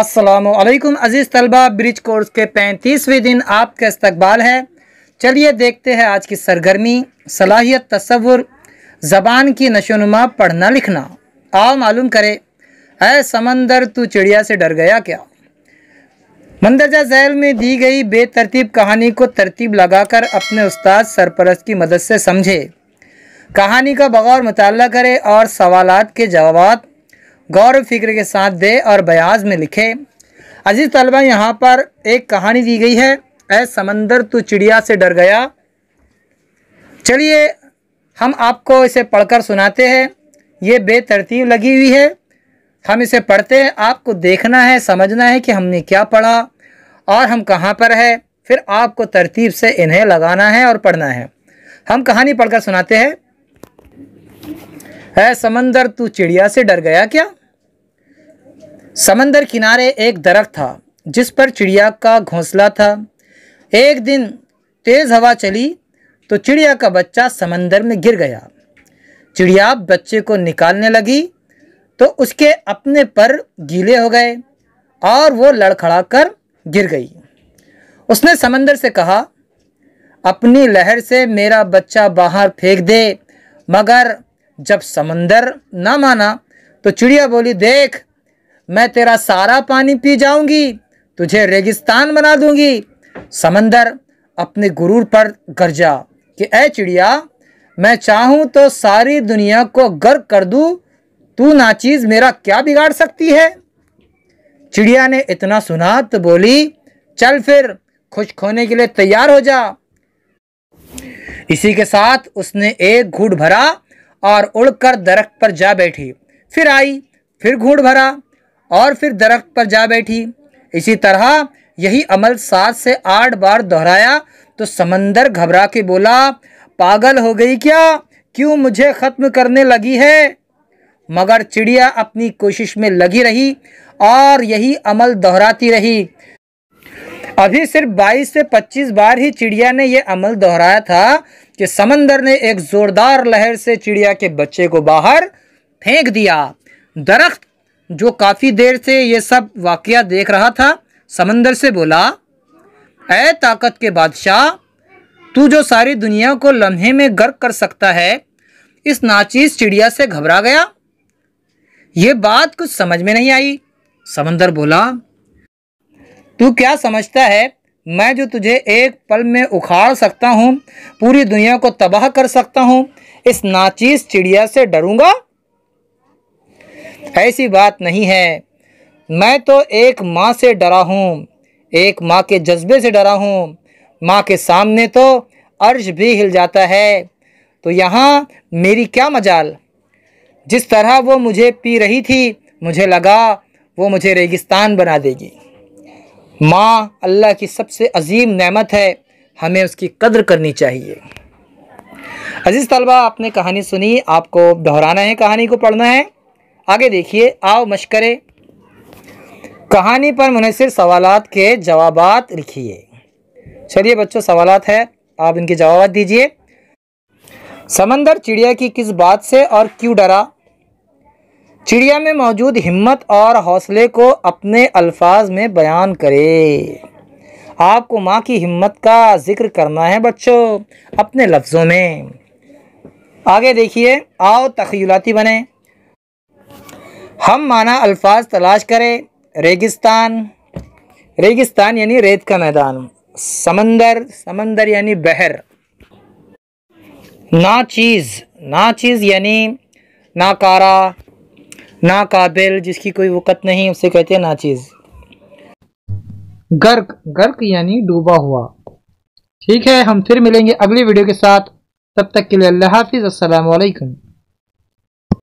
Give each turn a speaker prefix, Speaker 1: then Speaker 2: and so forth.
Speaker 1: असलकुम अज़ीज़ तलबा bridge course के पैंतीसवें दिन आपका इस्तबाल है चलिए देखते हैं आज की सरगर्मी सलाहियत तस्वुर ज़बान की नशोनुमा पढ़ना लिखना आओ मालूम करे अ समंदर तू चिड़िया से डर गया क्या मंदरजा जैल में दी गई बेतरतीब कहानी को तरतीब लगाकर अपने उस्ताद सरपरस्त की मदद से समझे कहानी का बगौर मुताल करें और सवालत के जवाब गौर फिक्र के साथ दे और बयाज में लिखे अजीज़ तलबा यहाँ पर एक कहानी दी गई है ऐ समंदर तो चिड़िया से डर गया चलिए हम आपको इसे पढ़कर सुनाते हैं ये बेतरतीब लगी हुई है हम इसे पढ़ते हैं आपको देखना है समझना है कि हमने क्या पढ़ा और हम कहाँ पर है फिर आपको तरतीब से इन्हें लगाना है और पढ़ना है हम कहानी पढ़कर सुनाते हैं है समंदर तू चिड़िया से डर गया क्या समंदर किनारे एक दरख्त था जिस पर चिड़िया का घोंसला था एक दिन तेज़ हवा चली तो चिड़िया का बच्चा समंदर में गिर गया चिड़िया बच्चे को निकालने लगी तो उसके अपने पर गीले हो गए और वो लड़खड़ा कर गिर गई उसने समंदर से कहा अपनी लहर से मेरा बच्चा बाहर फेंक दे मगर जब समंदर ना माना तो चिड़िया बोली देख मैं तेरा सारा पानी पी जाऊंगी तुझे रेगिस्तान बना दूंगी समंदर अपने गुरूर पर गरजा कि ऐ चिड़िया मैं चाहूँ तो सारी दुनिया को गर्क कर दूँ तू नाचीज़ मेरा क्या बिगाड़ सकती है चिड़िया ने इतना सुना तो बोली चल फिर खुश खोने के लिए तैयार हो जा इसी के साथ उसने एक घूट भरा और उड़कर दरख्त पर जा बैठी फिर आई फिर घूट भरा और फिर दरख्त पर जा बैठी इसी तरह यही अमल सात से आठ बार दोहराया तो समंदर घबरा के बोला पागल हो गई क्या क्यों मुझे ख़त्म करने लगी है मगर चिड़िया अपनी कोशिश में लगी रही और यही अमल दोहराती रही अभी सिर्फ 22 से 25 बार ही चिड़िया ने यह अमल दोहराया था कि समंदर ने एक ज़ोरदार लहर से चिड़िया के बच्चे को बाहर फेंक दिया दरख्त जो काफ़ी देर से ये सब वाक़ देख रहा था समंदर से बोला ऐ ताकत के बादशाह तू जो सारी दुनिया को लम्हे में गर्क कर सकता है इस नाचीज चिड़िया से घबरा गया ये बात कुछ समझ में नहीं आई समंदर बोला तू क्या समझता है मैं जो तुझे एक पल में उखाड़ सकता हूँ पूरी दुनिया को तबाह कर सकता हूँ इस नाचीज चिड़िया से डरूंगा ऐसी बात नहीं है मैं तो एक माँ से डरा हूँ एक माँ के जज्बे से डरा हूँ माँ के सामने तो अर्श भी हिल जाता है तो यहाँ मेरी क्या मजाल जिस तरह वो मुझे पी रही थी मुझे लगा वो मुझे रेगिस्तान बना देगी माँ अल्लाह की सबसे अजीम नेमत है हमें उसकी कदर करनी चाहिए अज़ीज़ तलबा आपने कहानी सुनी आपको दोहराना है कहानी को पढ़ना है आगे देखिए आओ मशकरे कहानी पर मुनसर सवालात के जवाब लिखिए चलिए बच्चों सवालात है आप इनके जवाब दीजिए समंदर चिड़िया की किस बात से और क्यों डरा चिड़िया में मौजूद हिम्मत और हौसले को अपने अल्फाज में बयान करे आपको माँ की हिम्मत का जिक्र करना है बच्चों अपने लफ्ज़ों में आगे देखिए आओ तखीलाती बने हम माना अल्फाज तलाश करें रेगिस्तान रेगिस्तान यानी रेत का मैदान समंदर समंदर यानी बहर ना चीज़ ना चीज़ यानी नाकारा काबिल जिसकी कोई वक़्त नहीं उसे कहते हैं ना चीज़ गर्क गर्क यानी डूबा हुआ ठीक है हम फिर मिलेंगे अगली वीडियो के साथ तब तक के लिए अल्लाह हाफिज़ असलकम